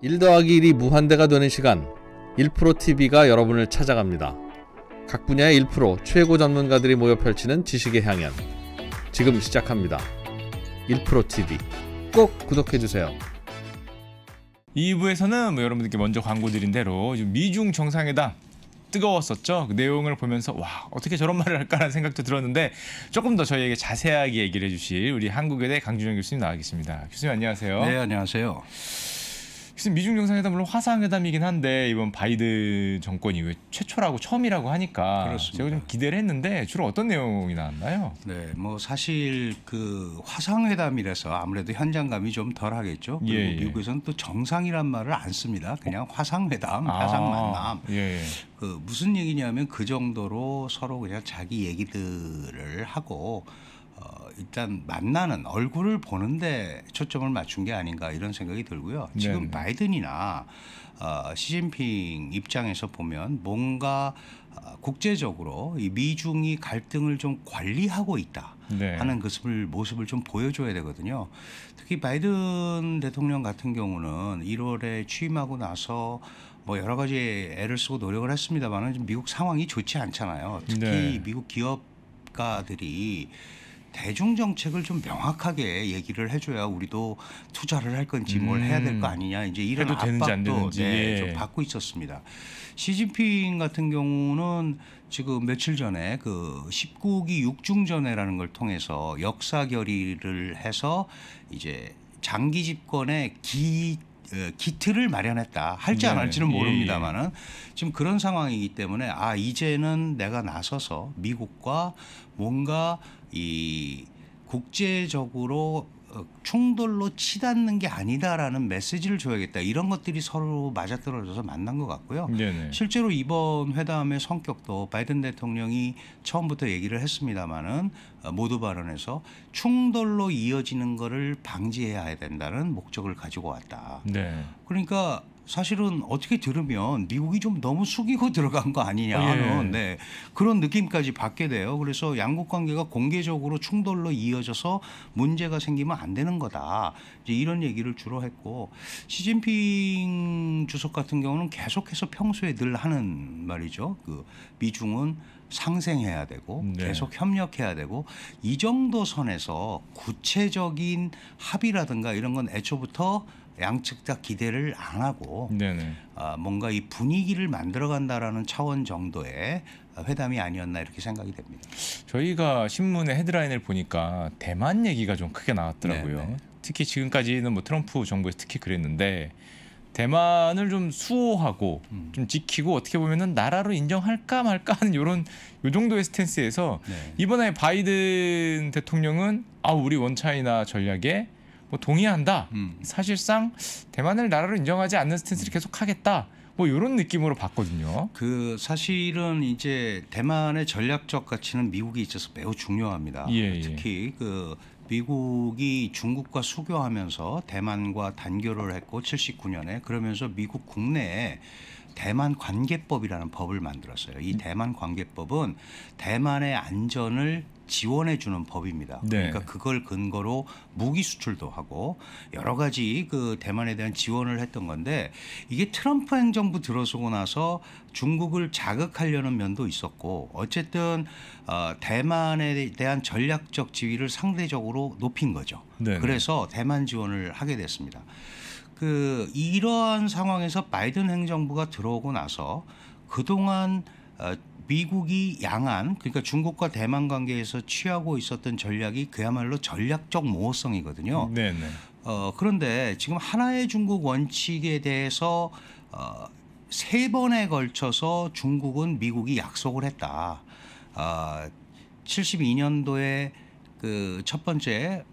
1 더하기 1이 무한대가 되는 시간 1프로TV가 여러분을 찾아갑니다. 각 분야의 1프로 최고 전문가들이 모여 펼치는 지식의 향연 지금 시작합니다. 1프로TV 꼭 구독해주세요. 2부에서는 뭐 여러분들께 먼저 광고드린 대로 미중 정상회담 뜨거웠었죠. 그 내용을 보면서 와 어떻게 저런 말을 할까라는 생각도 들었는데 조금 더 저희에게 자세하게 얘기를 해주실 우리 한국외대 강준영 교수님 나와 계십니다. 교수님 안녕하세요. 네 안녕하세요. 지금 미중 정상회담 물론 화상회담이긴 한데 이번 바이든 정권 이후에 최초라고 처음이라고 하니까 그렇습니다. 제가 좀 기대를 했는데 주로 어떤 내용이 나왔나요? 네, 뭐 사실 그 화상회담이라서 아무래도 현장감이 좀 덜하겠죠. 그리고 예, 예. 미국에서는 또 정상이란 말을 안 씁니다. 그냥 어? 화상회담, 아, 화상 만남. 예, 예, 그 무슨 얘기냐면 그 정도로 서로 그냥 자기 얘기들을 하고 어, 일단 만나는 얼굴을 보는데 초점을 맞춘 게 아닌가 이런 생각이 들고요. 지금 네 바이든이나 어, 시진핑 입장에서 보면 뭔가 어, 국제적으로 이 미중이 갈등을 좀 관리하고 있다 네. 하는 그을 모습을 좀 보여줘야 되거든요. 특히 바이든 대통령 같은 경우는 1월에 취임하고 나서 뭐 여러 가지 애를 쓰고 노력을 했습니다만은 미국 상황이 좋지 않잖아요. 특히 네. 미국 기업 가들이 대중 정책을 좀 명확하게 얘기를 해줘야 우리도 투자를 할 건지 음. 뭘 해야 될 거 아니냐 이제 이런 압박도 네, 예. 좀 받고 있었습니다. 시진핑 같은 경우는 지금 며칠 전에 그 19기 육중전회라는 걸 통해서 역사 결의를 해서 이제 장기 집권의 기 어, 기틀을 마련했다. 할지 안 네. 할지는 예, 예. 모릅니다만은 지금 그런 상황이기 때문에 아 이제는 내가 나서서 미국과 뭔가 이 국제적으로 어, 충돌로 치닫는 게 아니다라는 메시지를 줘야겠다 이런 것들이 서로 맞아떨어져서 만난 것 같고요. 네네. 실제로 이번 회담의 성격도 바이든 대통령이 처음부터 얘기를 했습니다마는 어, 모두 발언에서 충돌로 이어지는 것을 방지해야 된다는 목적을 가지고 왔다. 네. 그러니까 사실은 어떻게 들으면 미국이 좀 너무 숙이고 들어간 거 아니냐는 아, 예. 네, 그런 느낌까지 받게 돼요. 그래서 양국 관계가 공개적으로 충돌로 이어져서 문제가 생기면 안 되는 거다. 이제 이런 얘기를 주로 했고 시진핑 주석 같은 경우는 계속해서 평소에 늘 하는 말이죠. 그 미중은 상생해야 되고 음, 네. 계속 협력해야 되고 이 정도 선에서 구체적인 합의라든가 이런 건 애초부터 양측 다 기대를 안 하고 네네. 어, 뭔가 이 분위기를 만들어간다라는 차원 정도의 회담이 아니었나 이렇게 생각이 됩니다. 저희가 신문의 헤드라인을 보니까 대만 얘기가 좀 크게 나왔더라고요. 네네. 네. 특히 지금까지는 뭐 트럼프 정부에서 특히 그랬는데 대만을 좀 수호하고 음. 좀 지키고 어떻게 보면은 나라로 인정할까 말까 하는 요런 요 정도의 스탠스에서 네. 이번에 바이든 대통령은 아 우리 원차이나 전략에 뭐 동의한다. 음. 사실상 대만을 나라로 인정하지 않는 스탠스를 계속 하겠다. 뭐 이런 느낌으로 봤거든요. 그 사실은 이제 대만의 전략적 가치는 미국이 있어서 매우 중요합니다. 예, 예. 특히 예. 그 미국이 중국과 수교하면서 대만과 단교를 했고 79년에 그러면서 미국 국내에 대만 관계법이라는 법을 만들었어요. 이 음. 대만 관계법은 대만의 안전을 지원해 주는 법입니다. 네. 그러니까 그걸 근거로 무기 수출도 하고 여러 가지 그 대만에 대한 지원을 했던 건데 이게 트럼프 행정부 들어서고 나서 중국을 자극하려는 면도 있었고 어쨌든 어, 대만에 대한 전략적 지위를 상대적으로 높인 거죠. 네, 네. 그래서 대만 지원을 하게 됐습니다. 그 이러한 상황에서 바이든 행정부가 들어오고 나서 그동안 어, 미국이 양안 그러니까 중국과 대만 관계에서 취하고 있었던 전략이 그야말로 전략적 모호성이거든요. 네네. 어, 그런데 지금 하나의 중국 원칙에 대해서 어, 세 번에 걸쳐서 중국은 미국이 약속을 했다. 어, 72년도에 그 첫 번째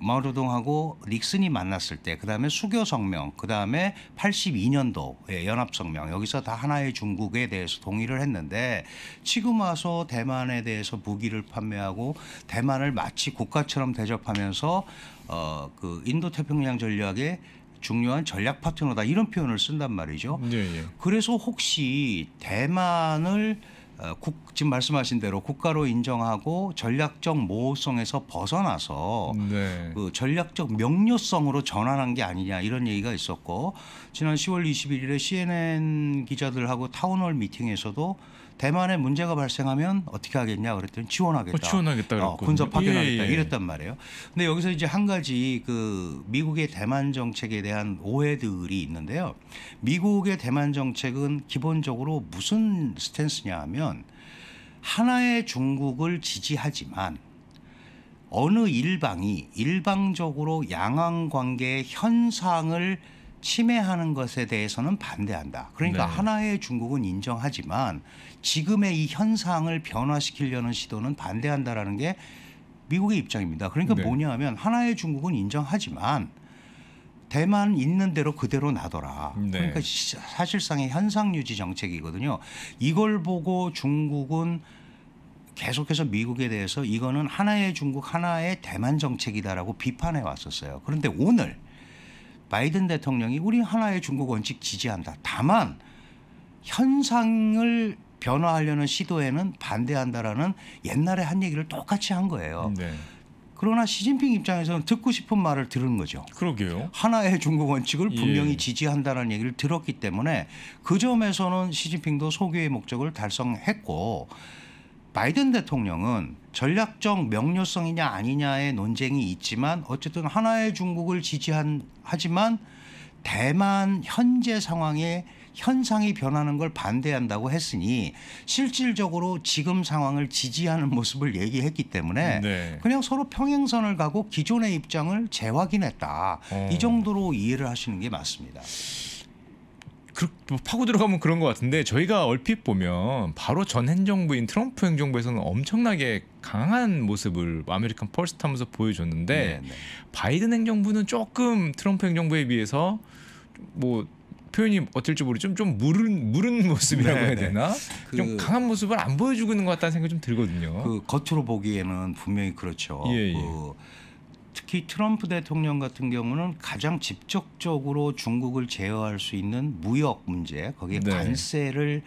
마오쩌둥하고 닉슨이 만났을 때, 그 다음에 수교 성명, 그 다음에 82년도 예, 연합 성명 여기서 다 하나의 중국에 대해서 동의를 했는데 지금 와서 대만에 대해서 무기를 판매하고 대만을 마치 국가처럼 대접하면서 어 그 인도 태평양 전략의 중요한 전략 파트너다 이런 표현을 쓴단 말이죠. 예, 예. 그래서 혹시 대만을 어, 국, 지금 말씀하신 대로 국가로 인정하고 전략적 모호성에서 벗어나서 네. 그 전략적 명료성으로 전환한 게 아니냐 이런 얘기가 있었고 지난 10월 21일에 CNN 기자들하고 타운홀 미팅에서도 대만에 문제가 발생하면 어떻게 하겠냐 그랬더니 지원하겠다. 어, 지원하겠다 어, 군사 파견하겠다 예, 예, 예. 이랬단 말이에요. 근데 여기서 이제 한 가지 그 미국의 대만 정책에 대한 오해들이 있는데요. 미국의 대만 정책은 기본적으로 무슨 스탠스냐 하면 하나의 중국을 지지하지만 어느 일방이 일방적으로 양안 관계의 현상을 침해하는 것에 대해서는 반대한다. 그러니까 네. 하나의 중국은 인정하지만 지금의 이 현상을 변화시키려는 시도는 반대한다라는 게 미국의 입장입니다. 그러니까 네. 뭐냐 하면 하나의 중국은 인정하지만 대만 있는 대로 그대로 놔둬라. 네. 그러니까 사실상의 현상 유지 정책이거든요. 이걸 보고 중국은 계속해서 미국에 대해서 이거는 하나의 중국 하나의 대만 정책이다라고 비판해 왔었어요. 그런데 오늘 바이든 대통령이 우리 하나의 중국 원칙 지지한다. 다만 현상을 변화하려는 시도에는 반대한다라는 옛날에 한 얘기를 똑같이 한 거예요. 네. 그러나 시진핑 입장에서는 듣고 싶은 말을 들은 거죠. 그러게요. 하나의 중국 원칙을 분명히 예. 지지한다는 얘기를 들었기 때문에 그 점에서는 시진핑도 소교의 목적을 달성했고 바이든 대통령은 전략적 명료성이냐 아니냐의 논쟁이 있지만 어쨌든 하나의 중국을 지지한 하지만 대만 현재 상황에 현상이 변하는 걸 반대한다고 했으니 실질적으로 지금 상황을 지지하는 모습을 얘기했기 때문에 네. 그냥 서로 평행선을 가고 기존의 입장을 재확인했다. 어. 이 정도로 이해를 하시는 게 맞습니다. 그, 뭐 파고 들어가면 그런 것 같은데 저희가 얼핏 보면 바로 전 행정부인 트럼프 행정부에서는 엄청나게 강한 모습을 아메리칸 퍼스트 하면서 보여줬는데 네네. 네. 바이든 행정부는 조금 트럼프 행정부에 비해서 뭐 표현이 어떨지 모르지만 좀 무른 무른 모습이라고 네 해야 네. 되나 그좀 강한 모습을 안 보여주고 있는 것 같다는 생각이 좀 들거든요. 그 겉으로 보기에는 분명히 그렇죠. 예, 예. 그 특히 트럼프 대통령 같은 경우는 가장 직접적으로 중국을 제어할 수 있는 무역 문제 거기에 네. 관세를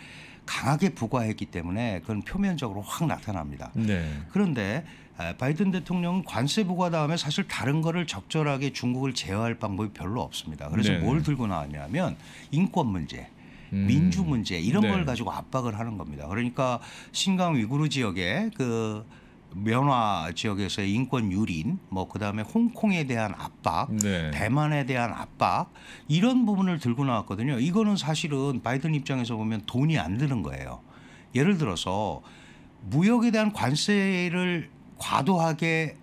강하게 부과했기 때문에 그건 표면적으로 확 나타납니다. 네. 그런데 아, 바이든 대통령은 관세 부과 다음에 사실 다른 거를 적절하게 중국을 제어할 방법이 별로 없습니다. 그래서 네. 뭘 들고 나왔냐면 인권 문제. 음. 민주 문제 이런 네. 걸 가지고 압박을 하는 겁니다. 그러니까 신강 위구르 지역에 그 면화 지역에서의 인권 유린, 뭐 그다음에 홍콩에 대한 압박, 네. 대만에 대한 압박 이런 부분을 들고 나왔거든요. 이거는 사실은 바이든 입장에서 보면 돈이 안 드는 거예요. 예를 들어서 무역에 대한 관세를 과도하게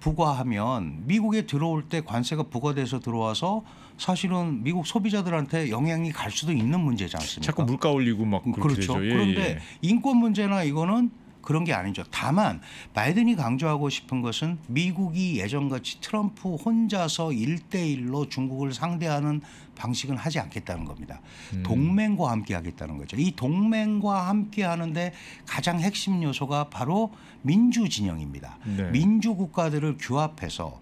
부과하면 미국에 들어올 때 관세가 부과돼서 들어와서 사실은 미국 소비자들한테 영향이 갈 수도 있는 문제지 않습니까? 자꾸 물가 올리고 막 그렇죠. 예, 그런데 예. 인권 문제나 이거는 그런 게 아니죠. 다만 바이든이 강조하고 싶은 것은 미국이 예전같이 트럼프 혼자서 일대일로 중국을 상대하는 방식은 하지 않겠다는 겁니다. 음. 동맹과 함께 하겠다는 거죠. 이 동맹과 함께 하는데 가장 핵심 요소가 바로 민주 진영입니다. 네. 민주 국가들을 규합해서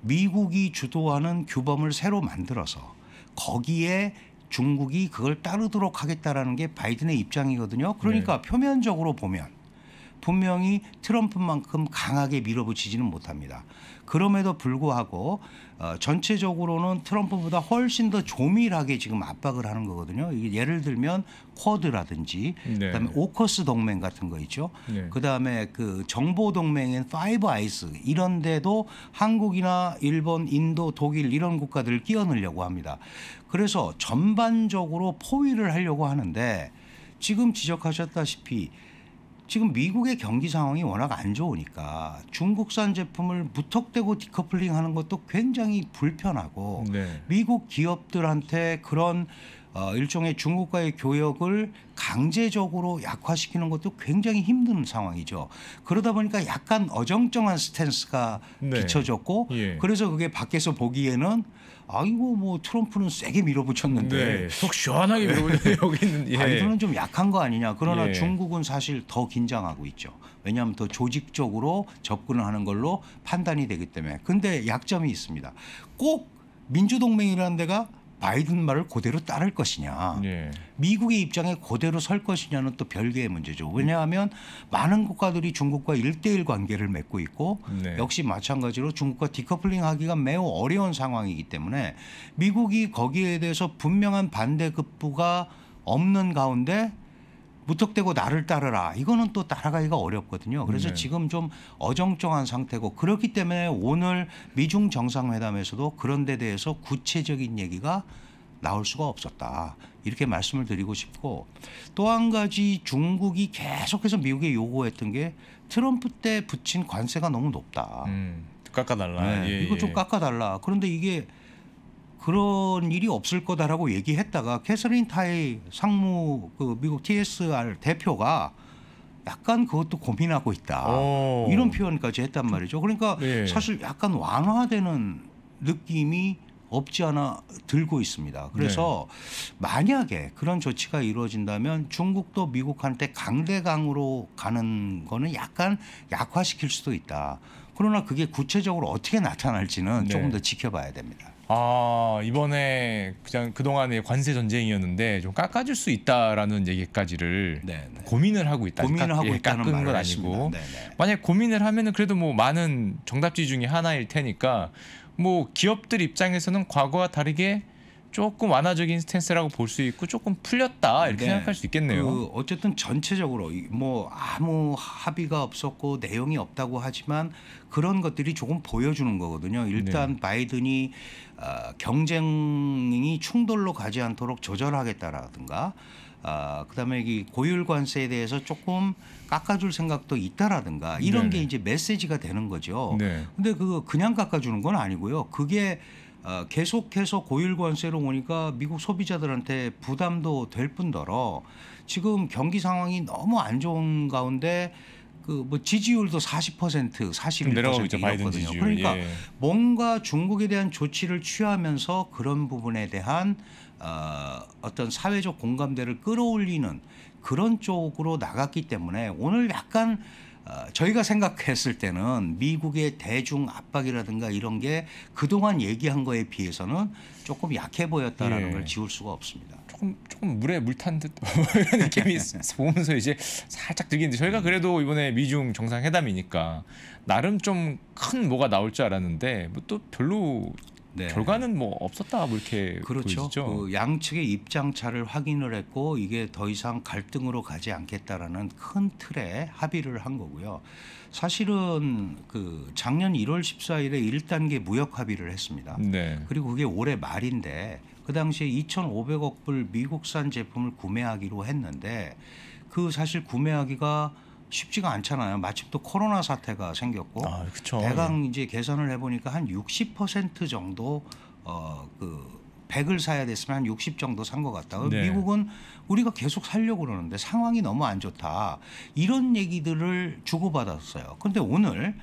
미국이 주도하는 규범을 새로 만들어서 거기에 중국이 그걸 따르도록 하겠다라는 게 바이든의 입장이거든요. 그러니까 네. 표면적으로 보면 분명히 트럼프만큼 강하게 밀어붙이지는 못합니다. 그럼에도 불구하고 어, 전체적으로는 트럼프보다 훨씬 더 조밀하게 지금 압박을 하는 거거든요. 이게 예를 들면 쿼드라든지 네. 그다음에 오커스 동맹 같은 거 있죠. 네. 그다음에 그 정보 동맹인 파이브 아이스 이런 데도 한국이나 일본, 인도, 독일 이런 국가들을 끼워 넣으려고 합니다. 그래서 전반적으로 포위를 하려고 하는데 지금 지적하셨다시피 지금 미국의 경기 상황이 워낙 안 좋으니까 중국산 제품을 무턱대고 디커플링 하는 것도 굉장히 불편하고 네. 미국 기업들한테 그런 어, 일종의 중국과의 교역을 강제적으로 약화시키는 것도 굉장히 힘든 상황이죠. 그러다 보니까 약간 어정쩡한 스탠스가 네. 비춰졌고 예. 그래서 그게 밖에서 보기에는 아이고 뭐 트럼프는 세게 밀어붙였는데 네. 속 시원하게 밀어붙였는데 여기는 예. 바이든은 좀 약한 거 아니냐. 그러나 예. 중국은 사실 더 긴장하고 있죠. 왜냐하면 더 조직적으로 접근을 하는 걸로 판단이 되기 때문에. 근데 약점이 있습니다. 꼭 민주동맹이라는 데가 바이든 말을 그대로 따를 것이냐, 예. 미국의 입장에 그대로 설 것이냐는 또 별개의 문제죠. 왜냐하면 많은 국가들이 중국과 일대일 관계를 맺고 있고 네. 역시 마찬가지로 중국과 디커플링하기가 매우 어려운 상황이기 때문에 미국이 거기에 대해서 분명한 반대 급부가 없는 가운데 무턱대고 나를 따르라 이거는 또 따라가기가 어렵거든요. 그래서 네. 지금 좀 어정쩡한 상태고 그렇기 때문에 오늘 미중 정상회담에서도 그런 데 대해서 구체적인 얘기가 나올 수가 없었다. 이렇게 말씀을 드리고 싶고 또 한 가지 중국이 계속해서 미국에 요구했던 게 트럼프 때 붙인 관세가 너무 높다. 음, 깎아달라. 네, 예, 이거 좀 예. 깎아달라. 그런데 이게 그런 일이 없을 거다라고 얘기했다가 캐서린 타이 상무 그 미국 TSR 대표가 약간 그것도 고민하고 있다 오. 어. 이런 표현까지 했단 말이죠. 그러니까 네. 사실 약간 완화되는 느낌이 없지 않아 들고 있습니다. 그래서 네. 만약에 그런 조치가 이루어진다면 중국도 미국한테 강대강으로 가는 거는 약간 약화시킬 수도 있다. 그러나 그게 구체적으로 어떻게 나타날지는 네. 조금 더 지켜봐야 됩니다. 아 이번에 그냥 그동안의 관세 전쟁이었는데 좀 깎아줄 수 있다라는 얘기까지를 네네. 네. 고민을 하고 있다. 고민을 깎, 하고 예, 있다는 깎은 건 아니고 네, 네. 만약 고민을 하면은 그래도 뭐 많은 정답지 중에 하나일 테니까 뭐 기업들 입장에서는 과거와 다르게 조금 완화적인 스탠스라고 볼 수 있고 조금 풀렸다 이렇게 네. 생각할 수 있겠네요. 그 어쨌든 전체적으로 뭐 아무 합의가 없었고 내용이 없다고 하지만 그런 것들이 조금 보여주는 거거든요. 일단 네. 바이든이 어, 경쟁이 충돌로 가지 않도록 조절하겠다라든가 어, 그다음에 이 고율 관세에 대해서 조금 깎아줄 생각도 있다라든가 이런 네네. 게 이제 메시지가 되는 거죠. 네. 근데 그 그냥 깎아주는 건 아니고요. 그게 어, 계속해서 고율관세로 오니까 미국 소비자들한테 부담도 될 뿐더러 지금 경기 상황이 너무 안 좋은 가운데 그 뭐 지지율도 40% 41%이었거든요. 그러니까 예. 뭔가 중국에 대한 조치를 취하면서 그런 부분에 대한 어, 어떤 사회적 공감대를 끌어올리는 그런 쪽으로 나갔기 때문에 오늘 약간 어, 저희가 생각했을 때는 미국의 대중 압박이라든가 이런 게 그동안 얘기한 거에 비해서는 조금 약해 보였다라는 예. 걸 지울 수가 없습니다. 조금 조금 물에 물탄듯 뭐 이런 느낌이 보면서 이제 살짝 들긴 데 저희가 음. 그래도 이번에 미중 정상회담이니까 나름 좀 큰 뭐가 나올 줄 알았는데 뭐또 별로 네. 결과는 뭐 없었다 뭐 이렇게 그렇죠. 보이시죠? 그 양측의 입장 차를 확인을 했고 이게 더 이상 갈등으로 가지 않겠다라는 큰 틀에 합의를 한 거고요. 사실은 그 작년 1월 14일에 1단계 무역 합의를 했습니다. 네. 그리고 그게 올해 말인데 그 당시에 2,500억 불 미국산 제품을 구매하기로 했는데 그 사실 구매하기가 쉽지가 않잖아요. 마침 또 코로나 사태가 생겼고 아, 대강 예. 이제 계산을 해보니까 한 60% 정도 어그 100을 사야 됐으면 한 60 정도 산 것 같다. 네. 미국은 우리가 계속 살려고 그러는데 상황이 너무 안 좋다. 이런 얘기들을 주고받았어요. 근데 오늘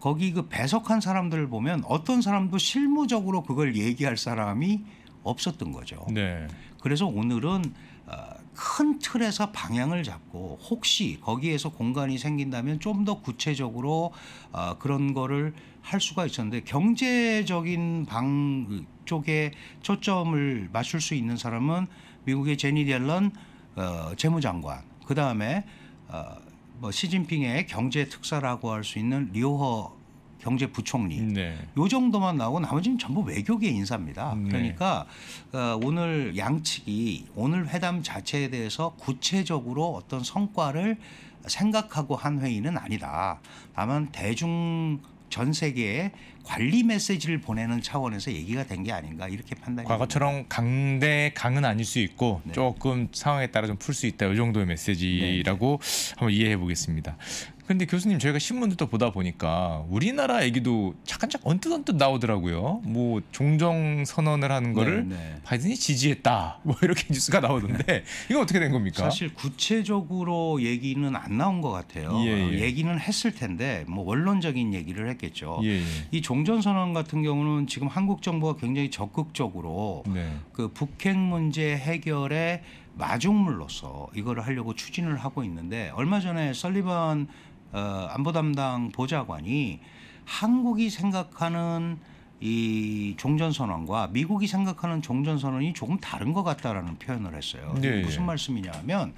거기 그 배석한 사람들을 보면 어떤 사람도 실무적으로 그걸 얘기할 사람이 없었던 거죠. 네. 그래서 오늘은 어, 큰 틀에서 방향을 잡고 혹시 거기에서 공간이 생긴다면 좀 더 구체적으로 어, 그런 거를 할 수가 있었는데 경제적인 방 그 쪽에 초점을 맞출 수 있는 사람은 미국의 제니 델런 어, 재무장관 그 다음에 어, 뭐 시진핑의 경제 특사라고 할 수 있는 리오허 경제부총리 네. 요 정도만 나오고 나머지는 전부 외교계 인사입니다. 네. 그러니까 어, 오늘 양측이 오늘 회담 자체에 대해서 구체적으로 어떤 성과를 생각하고 한 회의는 아니다. 다만 대중 전 세계에 관리 메시지를 보내는 차원에서 얘기가 된 게 아닌가 이렇게 판단이 과거처럼 강대 강은 아닐 수 있고 네. 조금 상황에 따라 좀 풀 수 있다 이 정도의 메시지라고 네, 네. 한번 이해해 보겠습니다. 근데 교수님 저희가 신문도 또 보다 보니까 우리나라 얘기도 잠깐짝 언뜻 언뜻 나오더라고요. 뭐 종정 선언을 하는 네, 거를 네, 네. 바이든이 지지했다. 뭐 이렇게 뉴스가 나오던데 네. 이거 어떻게 된 겁니까? 사실 구체적으로 얘기는 안 나온 것 같아요. 예, 예. 얘기는 했을 텐데 뭐 원론적인 얘기를 했겠죠. 예, 예, 이 종전 선언 같은 경우는 지금 한국 정부가 굉장히 적극적으로 네. 그 북핵 문제 해결에 마중물로서 이거를 하려고 추진을 하고 있는데 얼마 전에 설리번 어, 안보 담당 보좌관이 한국이 생각하는 이 종전선언과 미국이 생각하는 종전선언이 조금 다른 것 같다라는 표현을 했어요. 네, 무슨 예. 말씀이냐 하면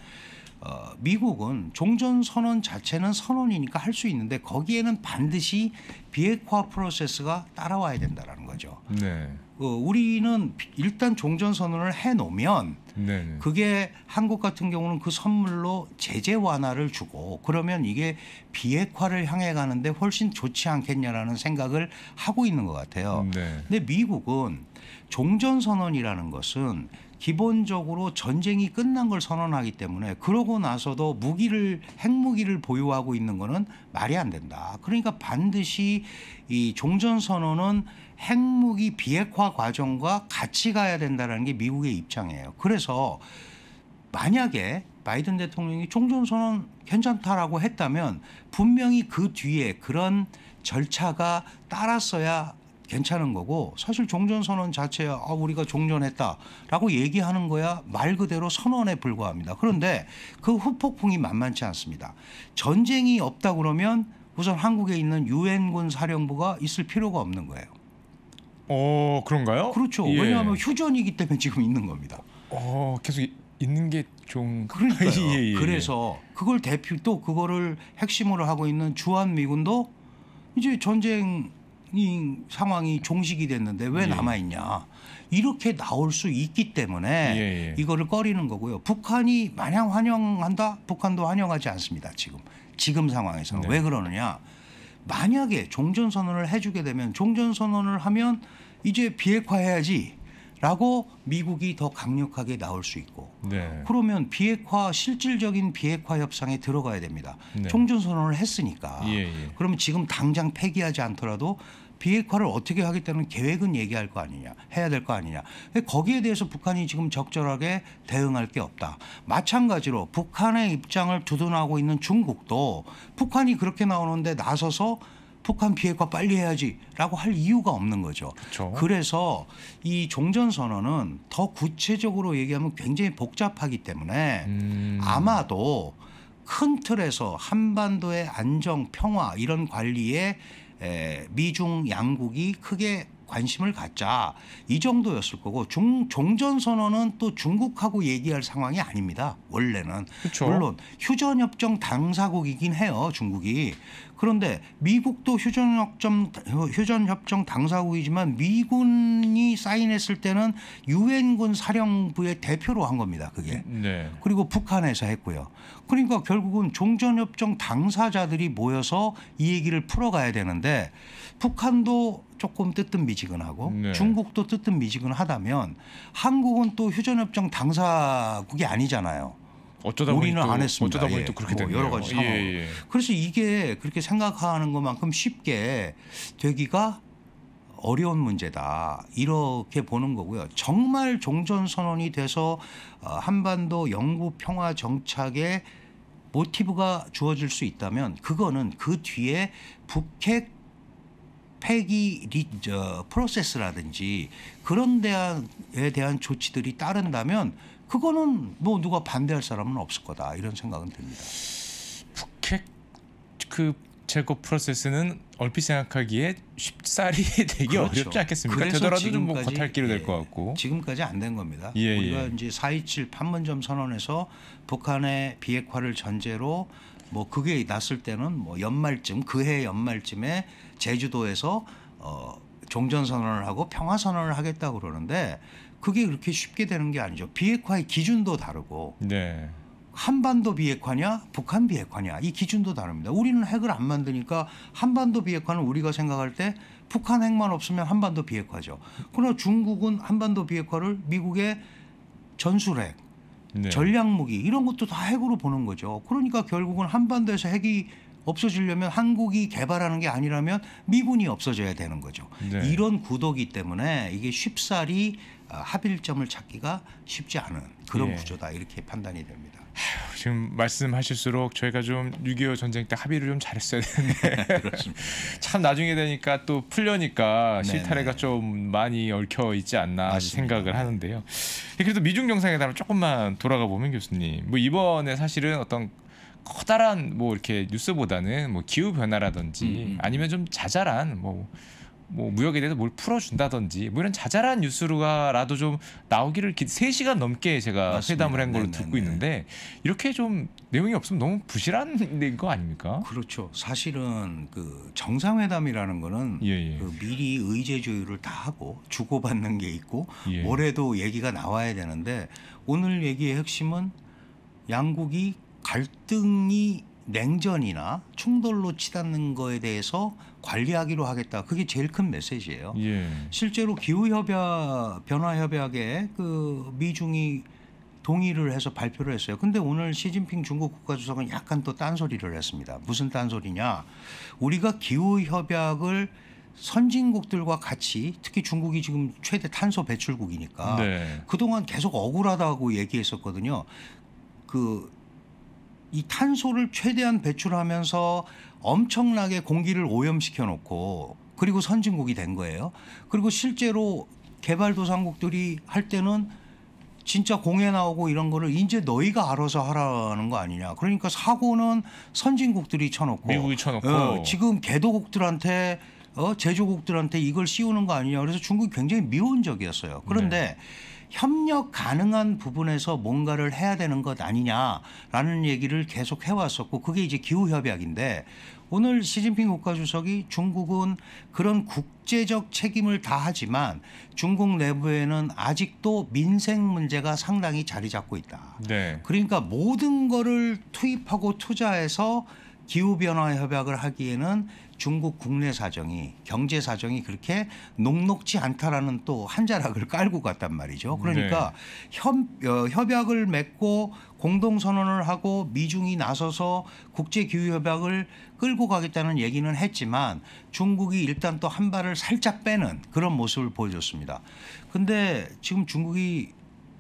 어, 미국은 종전 선언 자체는 선언이니까 할 수 있는데 거기에는 반드시 비핵화 프로세스가 따라와야 된다라는 거죠. 네. 어, 우리는 일단 종전 선언을 해 놓으면 네, 네. 그게 한국 같은 경우는 그 선물로 제재 완화를 주고 그러면 이게 비핵화를 향해 가는데 훨씬 좋지 않겠냐라는 생각을 하고 있는 것 같아요. 네. 근데 미국은 종전 선언이라는 것은 기본적으로 전쟁이 끝난 걸 선언하기 때문에 그러고 나서도 무기를 핵무기를 보유하고 있는 거는 말이 안 된다. 그러니까 반드시 이 종전 선언은 핵무기 비핵화 과정과 같이 가야 된다라는 게 미국의 입장이에요. 그래서 만약에 바이든 대통령이 종전 선언 괜찮다라고 했다면 분명히 그 뒤에 그런 절차가 따랐어야 괜찮은 거고 사실 종전 선언 자체야 아, 우리가 종전했다라고 얘기하는 거야 말 그대로 선언에 불과합니다. 그런데 그 후폭풍이 만만치 않습니다. 전쟁이 없다 그러면 우선 한국에 있는 유엔군 사령부가 있을 필요가 없는 거예요. 어 그런가요? 그렇죠. 예. 왜냐하면 휴전이기 때문에 지금 있는 겁니다. 어 계속 있는 게 좀 그러니까요. 예, 예, 예. 그래서 그걸 대표 또 그거를 핵심으로 하고 있는 주한 미군도 이제 전쟁 이 상황이 종식이 됐는데 왜 예. 남아 있냐 이렇게 나올 수 있기 때문에 예, 예. 이거를 꺼리는 거고요. 북한이 마냥 환영한다? 북한도 환영하지 않습니다. 지금 지금 상황에서는 네. 왜 그러느냐? 만약에 종전 선언을 해주게 되면 종전 선언을 하면 이제 비핵화해야지. 라고 미국이 더 강력하게 나올 수 있고 네. 그러면 비핵화 실질적인 비핵화 협상에 들어가야 됩니다. 네. 종전 선언을 했으니까 예, 예. 그러면 지금 당장 폐기하지 않더라도 비핵화를 어떻게 하겠다는 계획은 얘기할 거 아니냐 해야 될 거 아니냐 거기에 대해서 북한이 지금 적절하게 대응할 게 없다 마찬가지로 북한의 입장을 두둔하고 있는 중국도 북한이 그렇게 나오는데 나서서 북한 비핵화 빨리 해야지라고 할 이유가 없는 거죠. 그쵸. 그래서 이 종전 선언은 더 구체적으로 얘기하면 굉장히 복잡하기 때문에 음. 아마도 큰 틀에서 한반도의 안정, 평화 이런 관리에 미중 양국이 크게 관심을 갖자 이 정도였을 거고 종, 종전선언은 또 중국하고 얘기할 상황이 아닙니다. 원래는 그쵸. 물론 휴전협정 당사국이긴 해요 중국이 그런데 미국도 휴전협정 휴전협정 당사국이지만 미군이 사인했을 때는 유엔군 사령부의 대표로 한 겁니다 그게 네. 그리고 북한에서 했고요 그러니까 결국은 종전협정 당사자들이 모여서 이 얘기를 풀어가야 되는데 북한도 조금 뜨뜻미지근하고 네. 중국도 뜨뜻미지근하다면 한국은 또 휴전협정 당사국이 아니잖아요. 어쩌다 우리는 안 했습니다. 어쩌다 보니 예. 그렇게 뭐 여러 가지 상황. 예, 예. 그래서 이게 그렇게 생각하는 것만큼 쉽게 되기가 어려운 문제다 이렇게 보는 거고요. 정말 종전 선언이 돼서 어, 한반도 영구 평화 정착에 모티브가 주어질 수 있다면 그거는 그 뒤에 북핵 폐기 리, 저, 프로세스라든지 그런 대한에 대한 조치들이 따른다면 그거는 뭐 누가 반대할 사람은 없을 거다 이런 생각은 듭니다. 북핵 그 제거 프로세스는 얼핏 생각하기에 쉽사리 되기 그렇죠. 어렵지 않겠습니까? 되더라도 좀뭐 겉핥기로 예, 될것 같고 지금까지 안 된 겁니다. 예, 우리가 예. 이제 4.27 판문점 선언에서 북한의 비핵화를 전제로 뭐 그게 났을 때는 뭐 연말쯤 그해 연말쯤에 제주도에서 어 종전 선언을 하고 평화 선언을 하겠다 그러는데 그게 그렇게 쉽게 되는 게 아니죠. 비핵화의 기준도 다르고 네. 한반도 비핵화냐 북한 비핵화냐 이 기준도 다릅니다. 우리는 핵을 안 만드니까 한반도 비핵화는 우리가 생각할 때 북한 핵만 없으면 한반도 비핵화죠. 그러나 중국은 한반도 비핵화를 미국의 전술핵 네. 전략 무기 이런 것도 다 핵으로 보는 거죠. 그러니까 결국은 한반도에서 핵이 없어지려면 한국이 개발하는 게 아니라면 미군이 없어져야 되는 거죠. 네. 이런 구도기 때문에 이게 쉽사리 아, 합일점을 찾기가 쉽지 않은 그런 예. 구조다 이렇게 판단이 됩니다. 지금 말씀하실수록 저희가 좀 6.25 전쟁 때 합의를 좀 잘했어야 되는데 참 나중에 되니까 또 풀려니까 네, 실타래가 네. 좀 많이 얽혀 있지 않나 맞습니다. 생각을 하는데요. 예, 그래도 미중 정상회담을 조금만 돌아가 보면 교수님, 뭐 이번에 사실은 어떤 커다란 뭐 이렇게 뉴스보다는 뭐 기후 변화라든지 음. 음, 음. 아니면 좀 자잘한 뭐뭐 무역에 대해서 뭘 풀어준다든지 뭐 이런 자잘한 뉴스로라도 가좀 나오기를 기, 3시간 넘게 제가 맞습니다. 회담을 한 걸로 네네네. 네, 듣고 네. 있는데 이렇게 좀 내용이 없으면 너무 부실한 거 아닙니까? 그렇죠. 사실은 그 정상회담이라는 거는 예, 예. 그 미리 의제조율을 다 하고 주고받는 게 있고 예. 뭐래도 얘기가 나와야 되는데 오늘 얘기의 핵심은 양국이 갈등이 냉전이나 충돌로 치닫는 거에 대해서 관리하기로 하겠다. 그게 제일 큰 메시지예요. 예. 실제로 기후 협약 변화 협약에 그 미중이 동의를 해서 발표를 했어요. 근데 오늘 시진핑 중국 국가주석은 약간 또 딴소리를 했습니다. 무슨 딴소리냐? 우리가 기후 협약을 선진국들과 같이 특히 중국이 지금 최대 탄소 배출국이니까 네. 그동안 계속 억울하다고 얘기했었거든요. 그이 탄소를 최대한 배출하면서 엄청나게 공기를 오염시켜 놓고 그리고 선진국이 된 거예요. 그리고 실제로 개발도상국들이 할 때는 진짜 공해 나오고 이런 거를 이제 너희가 알아서 하라는 거 아니냐. 그러니까 사고는 선진국들이 쳐놓고 미국이 쳐놓고 어, 지금 개도국들한테 어, 제조국들한테 이걸 씌우는 거 아니냐. 그래서 중국이 굉장히 미온적이었어요. 그런데 네. 협력 가능한 부분에서 뭔가를 해야 되는 것 아니냐라는 얘기를 계속 해왔었고 그게 이제 기후협약인데 오늘 시진핑 국가주석이 중국은 그런 국제적 책임을 다하지만 중국 내부에는 아직도 민생 문제가 상당히 자리 잡고 있다. 네. 그러니까 모든 거를 투입하고 투자해서 기후변화 협약을 하기에는 중국 국내 사정이 경제 사정이 그렇게 녹록지 않다라는 또 한자락을 깔고 갔단 말이죠. 네. 그러니까 네. 협, 어, 협약을 맺고 공동선언을 하고 미중이 나서서 국제기후협약을 끌고 가겠다는 얘기는 했지만 중국이 일단 또 한 발을 살짝 빼는 그런 모습을 보여줬습니다. 근데 지금 중국이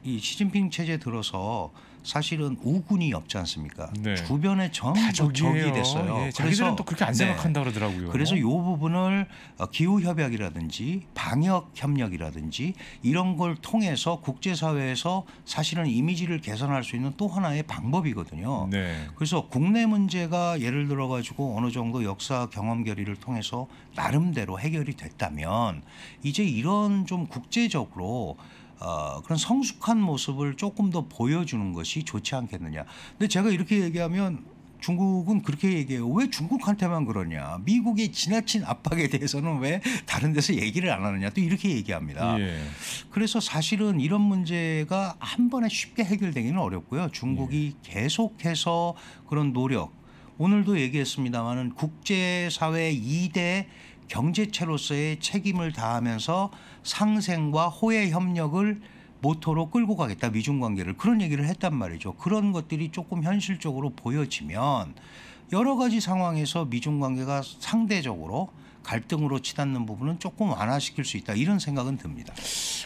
이 시진핑 체제 들어서 사실은 우군이 없지 않습니까? 네. 주변에 전부 적이 됐어요. 예, 그래서 또 그렇게 안 네. 생각한다 네. 그러더라고요. 그래서 이 부분을 어, 기후 협약이라든지 방역 협력이라든지 이런 걸 통해서 국제 사회에서 사실은 이미지를 개선할 수 있는 또 하나의 방법이거든요. 네. 그래서 국내 문제가 예를 들어 가지고 어느 정도 역사 경험 결의를 통해서 나름대로 해결이 됐다면 이제 이런 좀 국제적으로 어, 그런 성숙한 모습을 조금 더 보여주는 것이 좋지 않겠느냐. 근데 제가 이렇게 얘기하면 중국은 그렇게 얘기해요. 왜 중국한테만 그러냐. 미국의 지나친 압박에 대해서는 왜 다른 데서 얘기를 안 하느냐. 또 이렇게 얘기합니다. 예. 그래서 사실은 이런 문제가 한 번에 쉽게 해결되기는 어렵고요. 중국이 예. 계속해서 그런 노력, 오늘도 얘기했습니다만은 국제사회 2대 경제체로서의 책임을 다하면서 상생과 호혜 협력을 모토로 끌고 가겠다 미중 관계를 그런 얘기를 했단 말이죠. 그런 것들이 조금 현실적으로 보여지면 여러 가지 상황에서 미중 관계가 상대적으로 갈등으로 치닫는 부분은 조금 완화시킬 수 있다 이런 생각은 듭니다.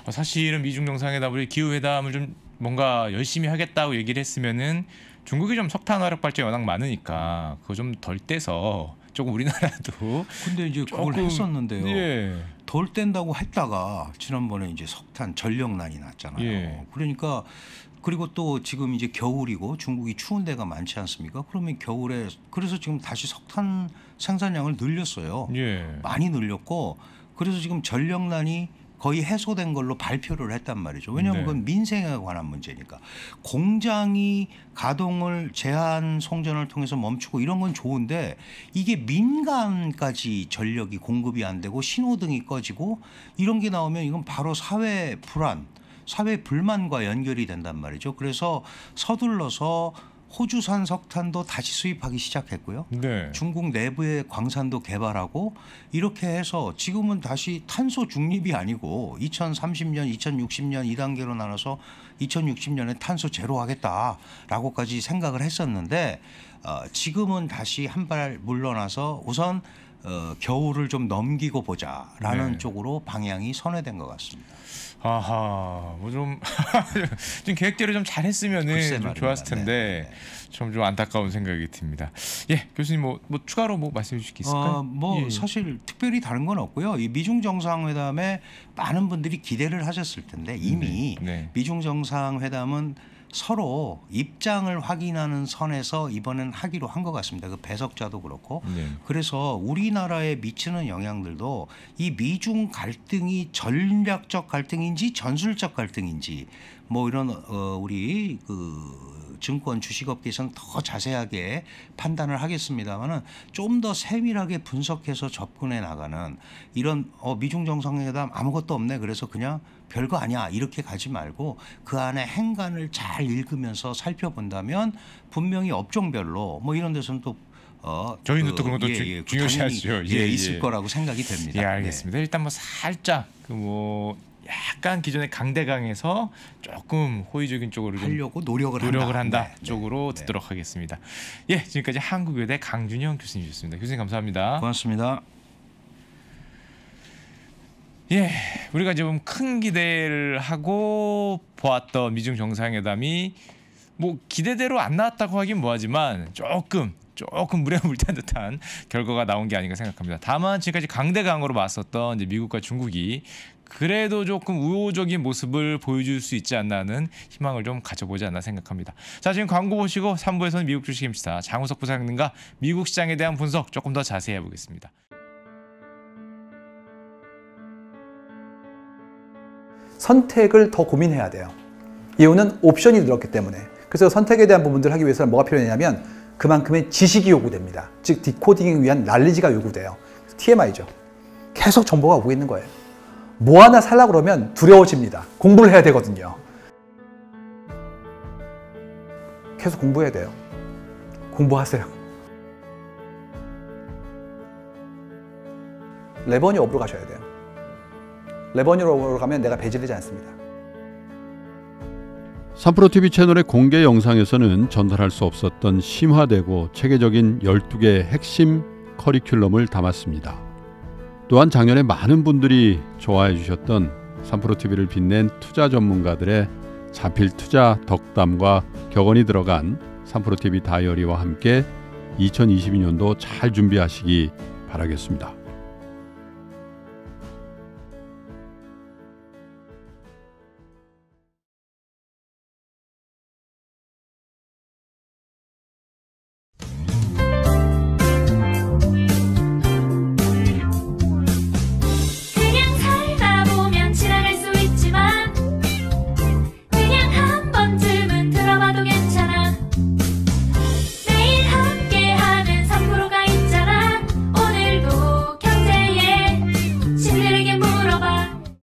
어, 사실은 미중 정상회담 우리 기후 회담을 좀 뭔가 열심히 하겠다고 얘기를 했으면은 중국이 좀 석탄 화력 발전 워낙 많으니까 그거 좀 덜 떼서 조금 우리나라도 근데 이제 그걸 했었는데요. 예. 덜 뗀다고 했다가 지난번에 이제 석탄 전력난이 났잖아요. 예. 그러니까 그리고 또 지금 이제 겨울이고 중국이 추운 데가 많지 않습니까? 그러면 겨울에 그래서 지금 다시 석탄 생산량을 늘렸어요. 예. 많이 늘렸고 그래서 지금 전력난이 거의 해소된 걸로 발표를 했단 말이죠. 왜냐하면 네. 그건 민생에 관한 문제니까. 공장이 가동을 제한 송전을 통해서 멈추고 이런 건 좋은데 이게 민간까지 전력이 공급이 안 되고 신호등이 꺼지고 이런 게 나오면 이건 바로 사회 불안, 사회 불만과 연결이 된단 말이죠. 그래서 서둘러서 호주산 석탄도 다시 수입하기 시작했고요. 네. 중국 내부의 광산도 개발하고 이렇게 해서 지금은 다시 탄소 중립이 아니고 2030년, 2060년 이단계로 나눠서 2060년에 탄소 제로 하겠다라고까지 생각을 했었는데 어, 지금은 다시 한 발 물러나서 우선 어, 겨울을 좀 넘기고 보자라는 네. 쪽으로 방향이 선회된 것 같습니다. 아하, 뭐좀 좀 계획대로 좀잘했으면 좋았을 텐데 좀좀 네, 네. 네. 안타까운 생각이 듭니다. 예, 교수님 뭐, 뭐 추가로 뭐 말씀해 주실 게 있을까요? 어, 뭐 예. 사실 특별히 다른 건 없고요. 이 미중 정상회담에 많은 분들이 기대를 하셨을 텐데 이미 네, 네. 미중 정상회담은 서로 입장을 확인하는 선에서 이번엔 하기로 한 것 같습니다. 그 배석자도 그렇고. 네. 그래서 우리나라에 미치는 영향들도 이 미중 갈등이 전략적 갈등인지 전술적 갈등인지 뭐 이런 어 우리 그 증권 주식업계에서는 더 자세하게 판단을 하겠습니다만은 좀 더 세밀하게 분석해서 접근해 나가는 이런 어, 미중 정상회담 아무것도 없네 그래서 그냥 별거 아니야 이렇게 가지 말고 그 안에 행간을 잘 읽으면서 살펴본다면 분명히 업종별로 뭐 이런 데서는 또 어, 저희는 그, 또 그런 것도 예, 예, 그 중요시하죠. 예, 예, 있을 예. 거라고 생각이 됩니다. 예, 네. 알겠습니다. 네. 일단 뭐 살짝 그뭐 약간 기존의 강대강에서 조금 호의적인 쪽으로 하려고 노력을, 노력을 한다, 한다 네, 네, 쪽으로 네, 듣도록 네. 하겠습니다. 예, 지금까지 한국외대 강준영 교수님이셨습니다. 교수님 감사합니다. 고맙습니다. 예, 우리가 지금 큰 기대를 하고 보았던 미중 정상회담이 뭐 기대대로 안 나왔다고 하긴 뭐하지만 조금 조금 무례물 듯한 결과가 나온 게 아닌가 생각합니다. 다만 지금까지 강대강으로 맞섰던 미국과 중국이 그래도 조금 우호적인 모습을 보여줄 수 있지 않나는 하 희망을 좀 가져보지 않나 생각합니다. 자 지금 광고 보시고 3부에서는 미국 주식임시사 장우석 부장님과 미국 시장에 대한 분석 조금 더 자세히 해보겠습니다. 선택을 더 고민해야 돼요. 이유는 옵션이 늘었기 때문에. 그래서 선택에 대한 부분들을 하기 위해서는 뭐가 필요하냐면 그만큼의 지식이 요구됩니다. 즉 디코딩을 위한 날리지가 요구돼요. TMI죠. 계속 정보가 오고 있는 거예요. 뭐 하나 살라 그러면 두려워집니다. 공부를 해야 되거든요. 계속 공부해야 돼요. 공부하세요. 레버니 업으로 가셔야 돼요. 레버니로 업으로 가면 내가 배제되지 않습니다. 삼프로TV 채널의 공개 영상에서는 전달할 수 없었던 심화되고 체계적인 12개의 핵심 커리큘럼을 담았습니다. 또한 작년에 많은 분들이 좋아해 주셨던 삼프로 TV를 빛낸 투자 전문가들의 자필 투자 덕담과 격언이 들어간 삼프로 TV 다이어리와 함께 2022년도 잘 준비하시기 바라겠습니다.